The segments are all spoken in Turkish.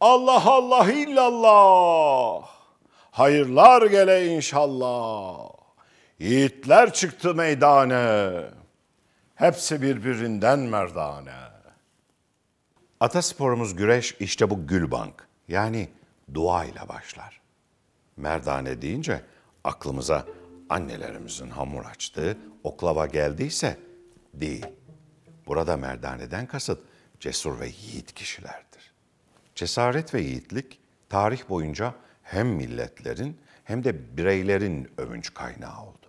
Allah Allah illallah. Hayırlar gele inşallah. Yiğitler çıktı meydane. Hepsi birbirinden merdane. Atasporumuz güreş işte bu gülbank. Yani dua ile başlar. Merdane deyince aklımıza annelerimizin hamur açtığı oklava geldiyse değil. Burada merdaneden kasıt cesur ve yiğit kişilerdi. Cesaret ve yiğitlik tarih boyunca hem milletlerin hem de bireylerin övünç kaynağı oldu.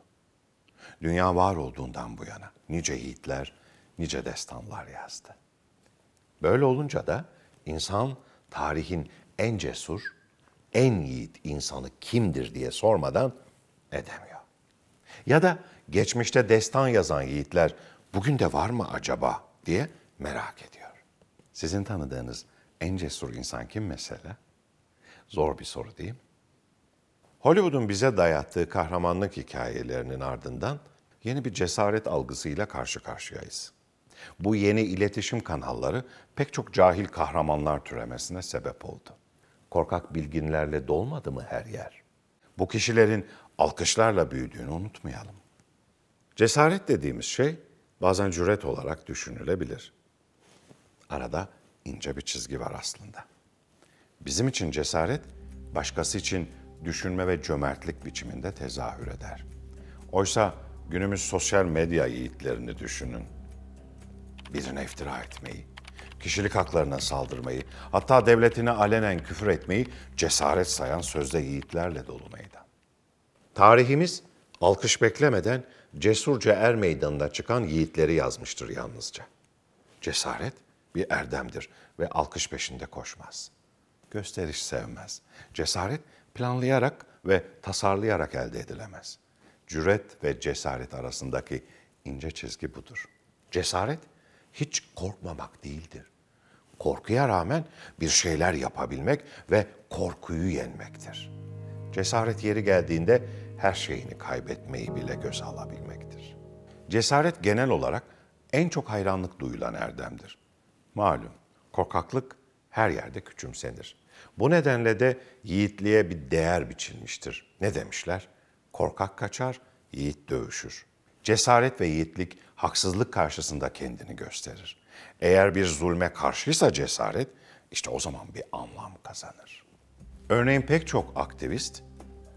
Dünya var olduğundan bu yana nice yiğitler, nice destanlar yazdı. Böyle olunca da insan tarihin en cesur, en yiğit insanı kimdir diye sormadan edemiyor. Ya da geçmişte destan yazan yiğitler bugün de var mı acaba diye merak ediyor. Sizin tanıdığınız en cesur insan kim mesela? Zor bir soru değil mi? Hollywood'un bize dayattığı kahramanlık hikayelerinin ardından yeni bir cesaret algısıyla karşı karşıyayız. Bu yeni iletişim kanalları pek çok cahil kahramanlar türemesine sebep oldu. Korkak bilginlerle dolmadı mı her yer? Bu kişilerin alkışlarla büyüdüğünü unutmayalım. Cesaret dediğimiz şey bazen cüret olarak düşünülebilir. Arada ince bir çizgi var aslında. Bizim için cesaret, başkası için düşünme ve cömertlik biçiminde tezahür eder. Oysa günümüz sosyal medya yiğitlerini düşünün. Birine iftira etmeyi, kişilik haklarına saldırmayı, hatta devletine alenen küfür etmeyi cesaret sayan sözde yiğitlerle dolu meydan. Tarihimiz alkış beklemeden cesurca er meydanına çıkan yiğitleri yazmıştır yalnızca. Cesaret, bir erdemdir ve alkış peşinde koşmaz. Gösteriş sevmez. Cesaret planlayarak ve tasarlayarak elde edilemez. Cüret ve cesaret arasındaki ince çizgi budur. Cesaret hiç korkmamak değildir. Korkuya rağmen bir şeyler yapabilmek ve korkuyu yenmektir. Cesaret yeri geldiğinde her şeyini kaybetmeyi bile göze alabilmektir. Cesaret genel olarak en çok hayranlık duyulan erdemdir. Malum korkaklık her yerde küçümsenir. Bu nedenle de yiğitliğe bir değer biçilmiştir. Ne demişler? Korkak kaçar, yiğit dövüşür. Cesaret ve yiğitlik haksızlık karşısında kendini gösterir. Eğer bir zulme karşıysa cesaret, işte o zaman bir anlam kazanır. Örneğin pek çok aktivist,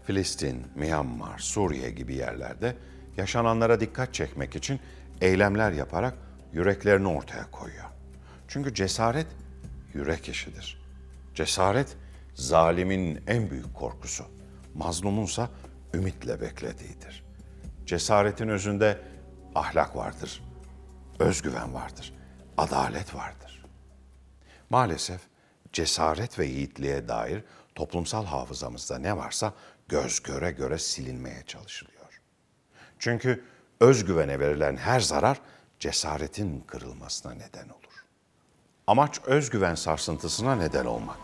Filistin, Myanmar, Suriye gibi yerlerde yaşananlara dikkat çekmek için eylemler yaparak yüreklerini ortaya koyuyor. Çünkü cesaret yürek işidir. Cesaret zalimin en büyük korkusu. Mazlumunsa ümitle beklediğidir. Cesaretin özünde ahlak vardır, özgüven vardır, adalet vardır. Maalesef cesaret ve yiğitliğe dair toplumsal hafızamızda ne varsa göz göre göre silinmeye çalışılıyor. Çünkü özgüvene verilen her zarar cesaretin kırılmasına neden olur amaç özgüven sarsıntısına neden olmak.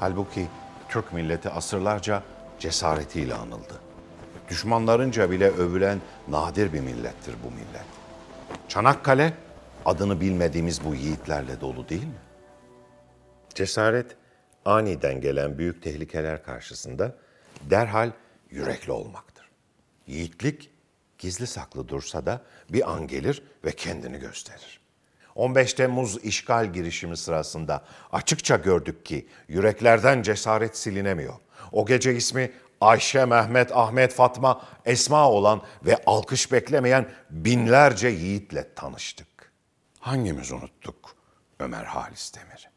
Halbuki Türk milleti asırlarca cesaretiyle anıldı. Düşmanlarınca bile övülen nadir bir millettir bu millet. Çanakkale adını bilmediğimiz bu yiğitlerle dolu değil mi? Cesaret aniden gelen büyük tehlikeler karşısında derhal yürekli olmaktır. Yiğitlik gizli saklı dursa da bir an gelir ve kendini gösterir. 15 Temmuz işgal girişimi sırasında açıkça gördük ki yüreklerden cesaret silinemiyor. O gece ismi Ayşe, Mehmet, Ahmet, Fatma, Esma olan ve alkış beklemeyen binlerce yiğitle tanıştık. Hangimiz unuttuk Ömer Halis Demir?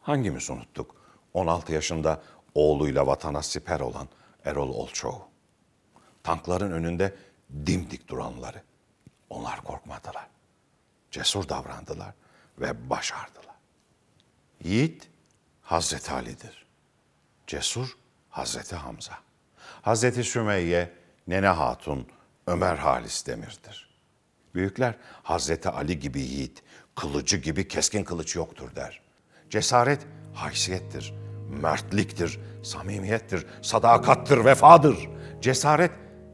Hangimiz unuttuk 16 yaşında oğluyla vatana siper olan Erol Olçoğu? Tankların önünde dimdik duranları. Onlar korkmadılar cesur davrandılar ve başardılar. Yiğit Hazreti Ali'dir. Cesur Hazreti Hamza. Hazreti Sümeyye, Nene Hatun, Ömer Halis Demir'dir. Büyükler Hazreti Ali gibi yiğit, kılıcı gibi keskin kılıç yoktur der. Cesaret haysiyettir, mertliktir, samimiyettir, sadakattır, vefadır. Cesaret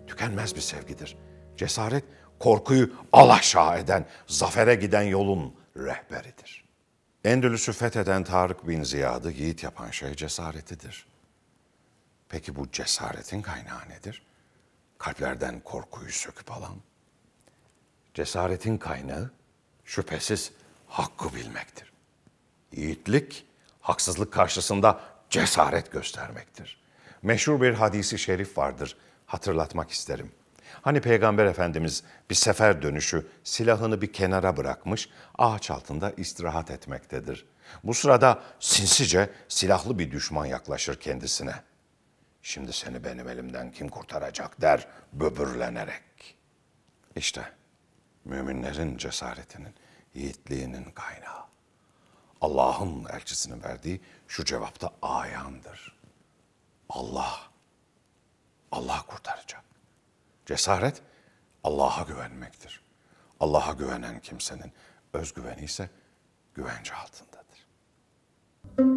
tükenmez bir sevgidir. Cesaret korkuyu alaşağı eden, zafere giden yolun rehberidir. Endülüs'ü fetheden Tarık bin Ziyad'ı yiğit yapan şey cesaretidir. Peki bu cesaretin kaynağı nedir? Kalplerden korkuyu söküp alan. Cesaretin kaynağı şüphesiz hakkı bilmektir. Yiğitlik, haksızlık karşısında cesaret göstermektir. Meşhur bir hadisi şerif vardır, hatırlatmak isterim.'' Hani Peygamber Efendimiz bir sefer dönüşü silahını bir kenara bırakmış, ağaç altında istirahat etmektedir. Bu sırada sinsice silahlı bir düşman yaklaşır kendisine. Şimdi seni benim elimden kim kurtaracak der böbürlenerek. İşte müminlerin cesaretinin, yiğitliğinin kaynağı. Allah'ın elçisinin verdiği şu cevapta ayandır. Allah, Allah kurtaracak. Cesaret Allah'a güvenmektir. Allah'a güvenen kimsenin özgüveni ise güvence altındadır. Müzik